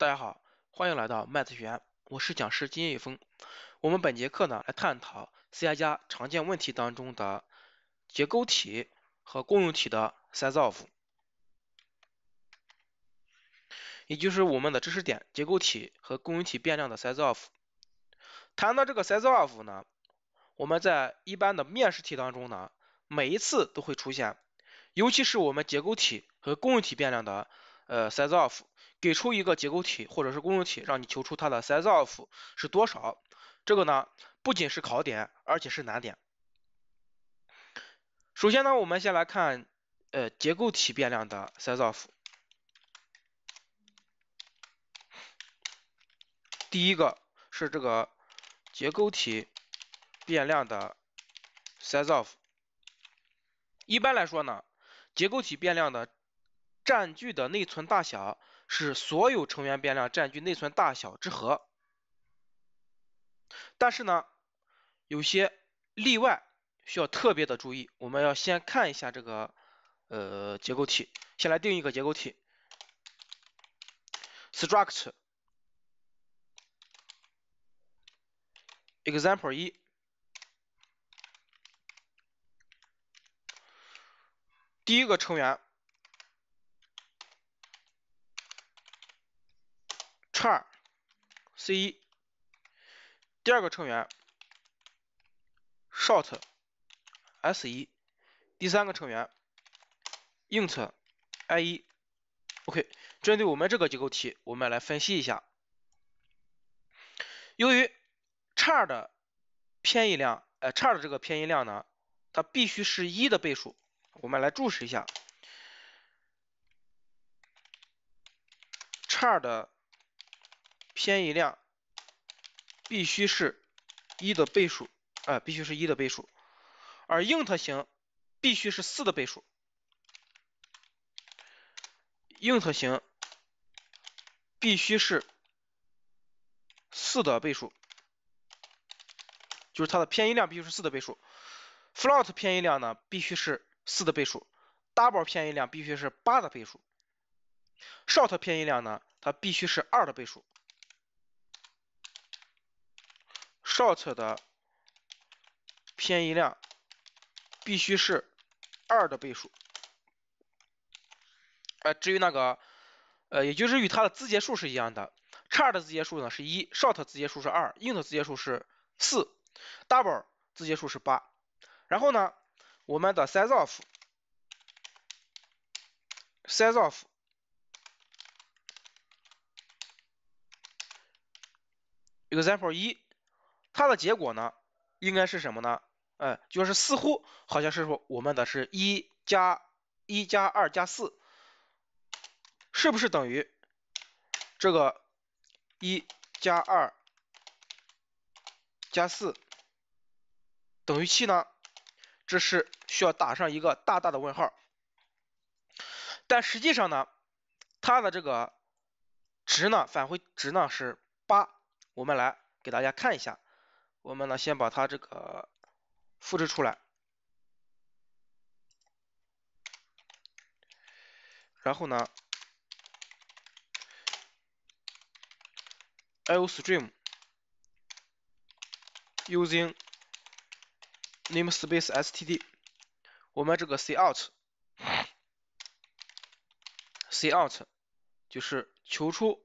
大家好，欢迎来到麦子学院，我是讲师金一峰。我们本节课呢，来探讨 C 加加常见问题当中的结构体和共用体的 size of，也就是我们的知识点结构体和共用体变量的 size of。谈到这个 size of 呢，我们在一般的面试题当中呢，每一次都会出现，尤其是我们结构体和共用体变量的呃 size of。给出一个结构体或者是公共体，让你求出它的 size of 是多少？这个呢不仅是考点，而且是难点。首先呢，我们先来看呃结构体变量的 size of。第一个是这个结构体变量的 size of。一般来说呢，结构体变量的占据的内存大小。是所有成员变量占据内存大小之和，但是呢，有些例外需要特别的注意。我们要先看一下这个呃结构体，先来定一个结构体。struct example 一，第一个成员。c c1，第二个成员 short s1，第三个成员 int i1。OK，针对我们这个结构体，我们来分析一下。由于 char 的偏移量，呃，char 的这个偏移量呢，它必须是一的倍数。我们来注视一下 char 的偏移量必须是一的倍数啊，必须是一的倍数。而 int 型必须是四的倍数，int 型必须是四的倍数，就是它的偏移量必须是四的倍数。float 偏移量呢，必须是四的倍数，double 偏移量必须是八的倍数，short 偏移量呢，它必须是二的倍数。short 的偏移量必须是二的倍数，呃，至于那个呃，也就是与它的字节数是一样的。char 的字节数呢是一 s h o r t 字节数是 2，int 字节数是 4，double 字节数是8。然后呢，我们的 size of size of example 一。它的结果呢，应该是什么呢？哎，就是似乎好像是说我们的是一加一加二加四，是不是等于这个一加二加四等于七呢？这是需要打上一个大大的问号。但实际上呢，它的这个值呢，返回值呢是八，我们来给大家看一下。我们呢，先把它这个复制出来，然后呢，iostream using namespace std。我们这个 c out c out 就是求出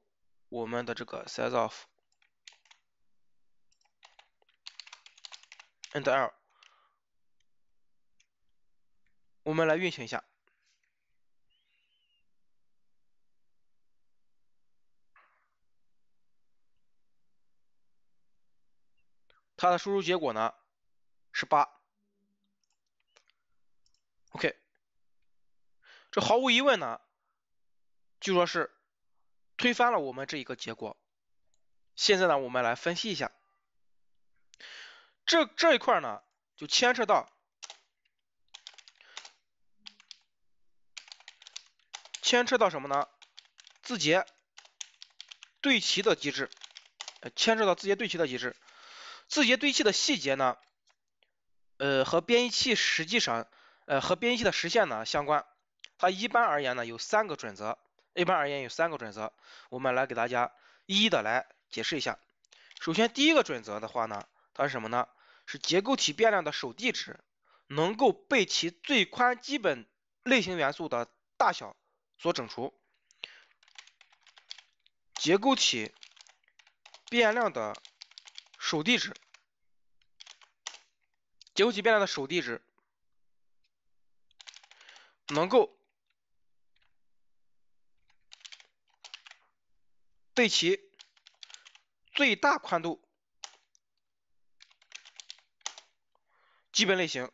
我们的这个 size of。n 的 l，我们来运行一下，它的输出结果呢是八，OK，这毫无疑问呢，据说是推翻了我们这一个结果，现在呢我们来分析一下。这这一块呢，就牵扯到牵扯到什么呢？字节对齐的机制，牵扯到字节对齐的机制。字节对齐的细节呢，呃，和编译器实际上，呃，和编译器的实现呢相关。它一般而言呢有三个准则，一般而言有三个准则，我们来给大家一一的来解释一下。首先第一个准则的话呢，它是什么呢？是结构体变量的首地址能够被其最宽基本类型元素的大小所整除。结构体变量的首地址，结构体变量的首地址能够对其最大宽度。基本类型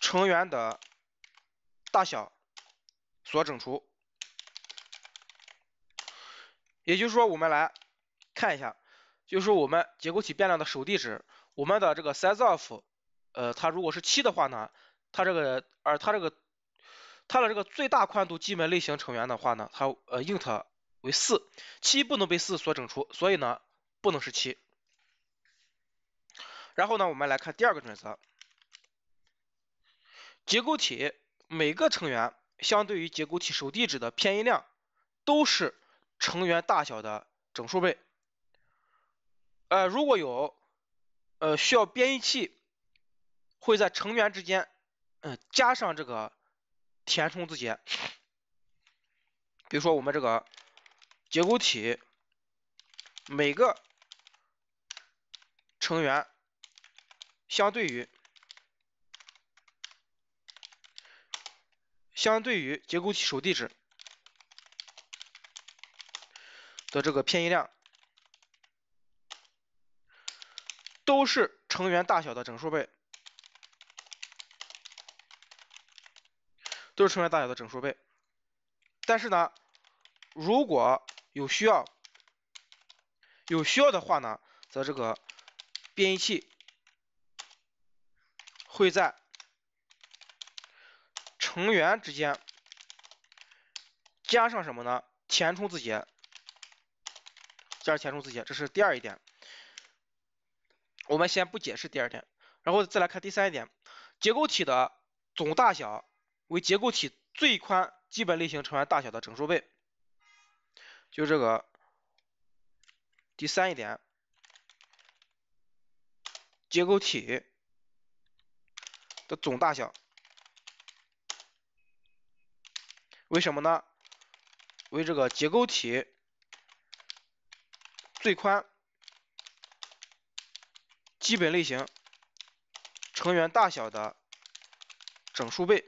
成员的大小所整除，也就是说，我们来看一下，就是我们结构体变量的首地址，我们的这个 size of，呃，它如果是七的话呢，它这个，而它这个，它的这个最大宽度基本类型成员的话呢，它呃 int 为四，七不能被四所整除，所以呢。不能是七。然后呢，我们来看第二个准则：结构体每个成员相对于结构体首地址的偏移量都是成员大小的整数倍。呃，如果有呃需要编译器会在成员之间嗯加上这个填充字节。比如说我们这个结构体每个成员相对于相对于结构体首地址的这个偏移量，都是成员大小的整数倍，都是成员大小的整数倍。但是呢，如果有需要有需要的话呢，则这个。编译器会在成员之间加上什么呢？填充字节，加上填充字节，这是第二一点。我们先不解释第二点，然后再来看第三一点。结构体的总大小为结构体最宽基本类型成员大小的整数倍，就这个第三一点。结构体的总大小，为什么呢？为这个结构体最宽基本类型成员大小的整数倍。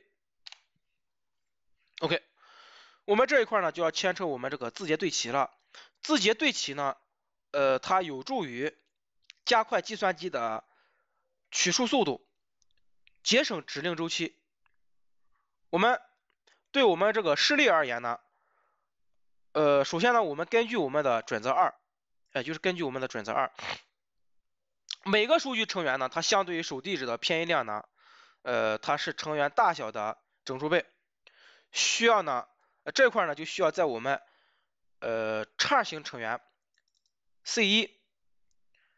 OK，我们这一块呢就要牵扯我们这个字节对齐了。字节对齐呢，呃，它有助于加快计算机的。取数速度，节省指令周期。我们对我们这个示例而言呢，呃，首先呢，我们根据我们的准则二，哎，就是根据我们的准则二，每个数据成员呢，它相对于首地址的偏移量呢，呃，它是成员大小的整数倍，需要呢，这块呢，就需要在我们呃叉型成员 c1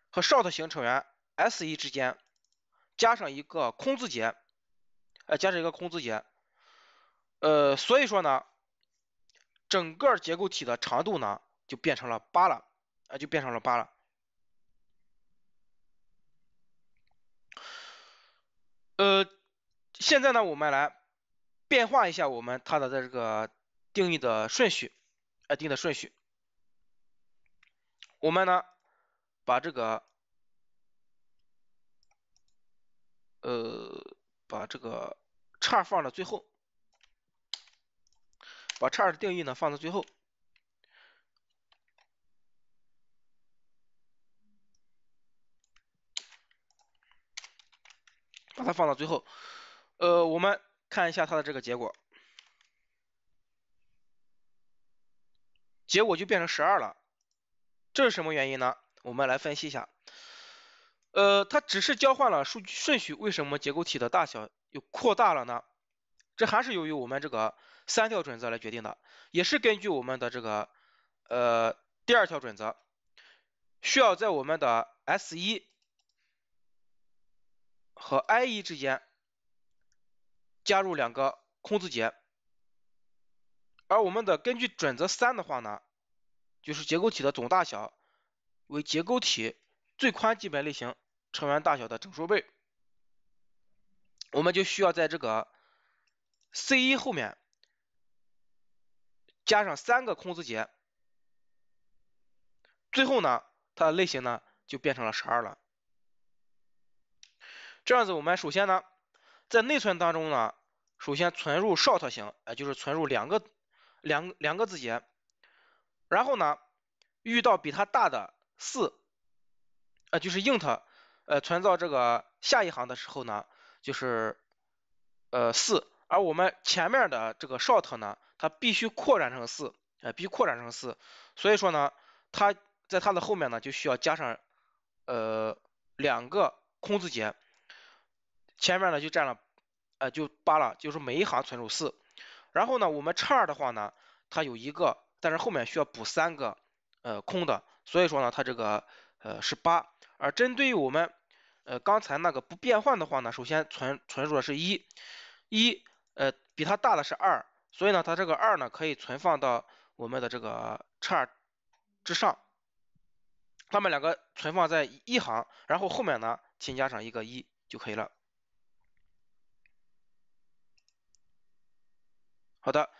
和 short 型成员 s1 之间。加上一个空字节，呃，加上一个空字节，呃，所以说呢，整个结构体的长度呢就变成了八了，啊，就变成了八了。呃，现在呢，我们来变化一下我们它的在这个定义的顺序，呃，定义的顺序，我们呢把这个。呃，把这个叉放到最后，把叉的定义呢放到最后，把它放到最后。呃，我们看一下它的这个结果，结果就变成十二了，这是什么原因呢？我们来分析一下。呃，它只是交换了数据顺序，为什么结构体的大小又扩大了呢？这还是由于我们这个三条准则来决定的，也是根据我们的这个呃第二条准则，需要在我们的 s1 和 i1 之间加入两个空字节，而我们的根据准则三的话呢，就是结构体的总大小为结构体最宽基本类型。成员大小的整数倍，我们就需要在这个 C1 后面加上三个空字节，最后呢，它的类型呢就变成了十二了。这样子，我们首先呢，在内存当中呢，首先存入 short 型，哎，就是存入两个两两个字节，然后呢，遇到比它大的四，啊，就是 int。呃，存到这个下一行的时候呢，就是呃四，而我们前面的这个 short 呢，它必须扩展成四，呃，必须扩展成四，所以说呢，它在它的后面呢就需要加上呃两个空字节，前面呢就占了呃就八了，就是每一行存储四，然后呢，我们 char 的话呢，它有一个，但是后面需要补三个呃空的，所以说呢，它这个呃是八。而针对于我们呃刚才那个不变换的话呢，首先存存入的是一，一，呃比它大的是2，所以呢它这个2呢可以存放到我们的这个叉之上，它们两个存放在一行，然后后面呢添加上一个一就可以了。好的，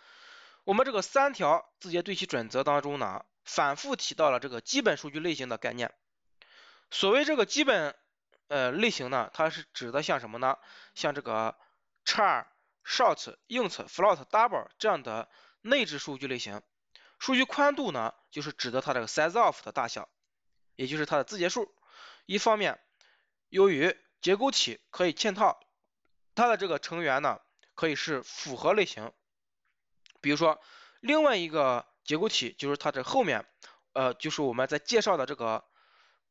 我们这个三条字节对齐准则当中呢，反复提到了这个基本数据类型的概念。所谓这个基本呃类型呢，它是指的像什么呢？像这个 char、short、int、float、double 这样的内置数据类型。数据宽度呢，就是指的它这个 size of 的大小，也就是它的字节数。一方面，由于结构体可以嵌套，它的这个成员呢可以是复合类型。比如说，另外一个结构体就是它这后面呃，就是我们在介绍的这个。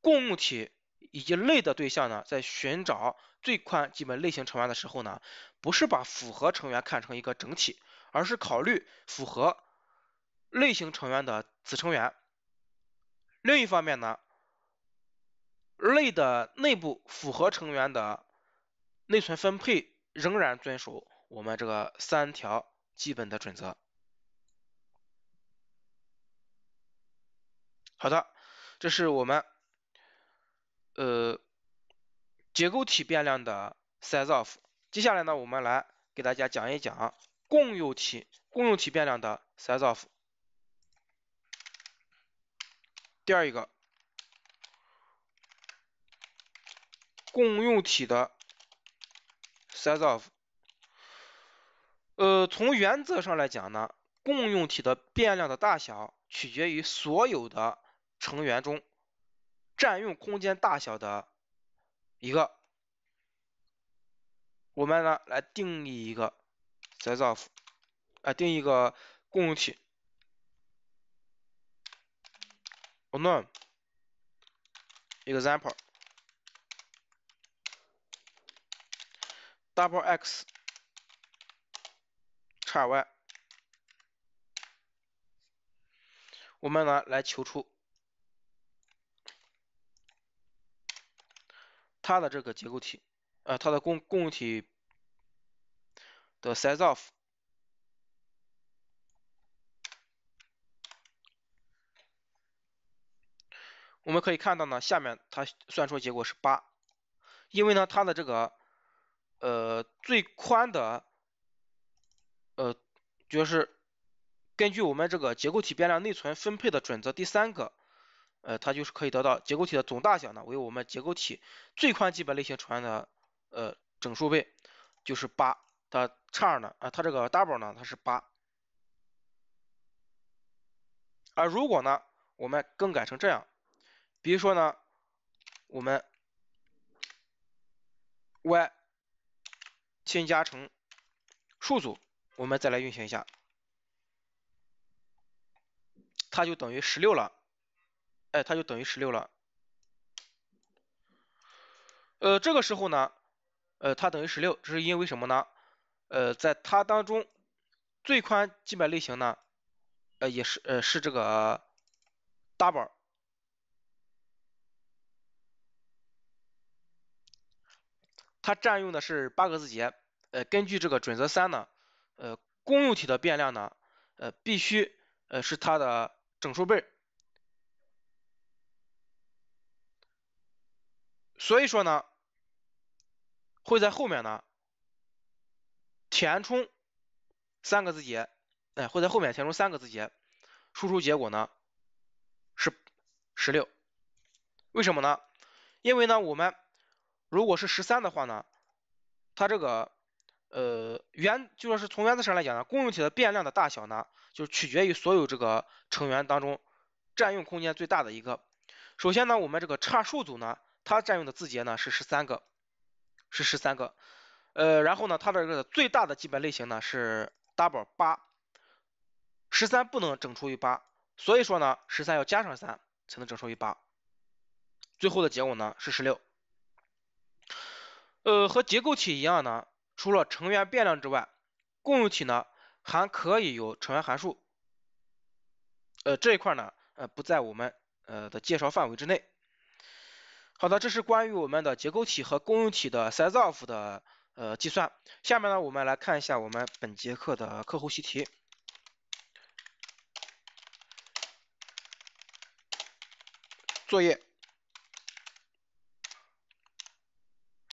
共物体以及类的对象呢，在寻找最宽基本类型成员的时候呢，不是把复合成员看成一个整体，而是考虑符合类型成员的子成员。另一方面呢，类的内部符合成员的内存分配仍然遵守我们这个三条基本的准则。好的，这是我们。呃，结构体变量的 size of。接下来呢，我们来给大家讲一讲共用体，共用体变量的 size of。第二一个，共用体的 size of。呃，从原则上来讲呢，共用体的变量的大小取决于所有的成员中。占用空间大小的一个，我们呢来定义一个 s i z e of，哎，定义一个共用体 a n o n o example double x y，我们呢来求出。它的这个结构体，呃，它的供供体的 size of，我们可以看到呢，下面它算出结果是八，因为呢，它的这个呃最宽的呃就是根据我们这个结构体变量内存分配的准则第三个。呃，它就是可以得到结构体的总大小呢，为我们结构体最宽基本类型成的呃整数倍，就是八。它叉呢，啊，它这个 double 呢，它是八。而如果呢，我们更改成这样，比如说呢，我们 y 添加成数组，我们再来运行一下，它就等于十六了。哎，它就等于十六了。呃，这个时候呢，呃，它等于十六，这是因为什么呢？呃，在它当中，最宽基本类型呢，呃，也是呃是这个 double，它占用的是八个字节。呃，根据这个准则三呢，呃，公用体的变量呢，呃，必须呃是它的整数倍。所以说呢，会在后面呢填充三个字节，哎，会在后面填充三个字节，输出结果呢是十六，为什么呢？因为呢，我们如果是十三的话呢，它这个呃原就说是从原则上来讲呢，公用体的变量的大小呢，就取决于所有这个成员当中占用空间最大的一个。首先呢，我们这个差数组呢。它占用的字节呢是十三个，是十三个，呃，然后呢，它的这个最大的基本类型呢是 double 八，十三不能整除于八，所以说呢，十三要加上三才能整除于八，最后的结果呢是十六。呃，和结构体一样呢，除了成员变量之外，共用体呢还可以有成员函数，呃，这一块呢呃不在我们呃的介绍范围之内。好的，这是关于我们的结构体和公用体的 size of 的呃计算。下面呢，我们来看一下我们本节课的课后习题作业。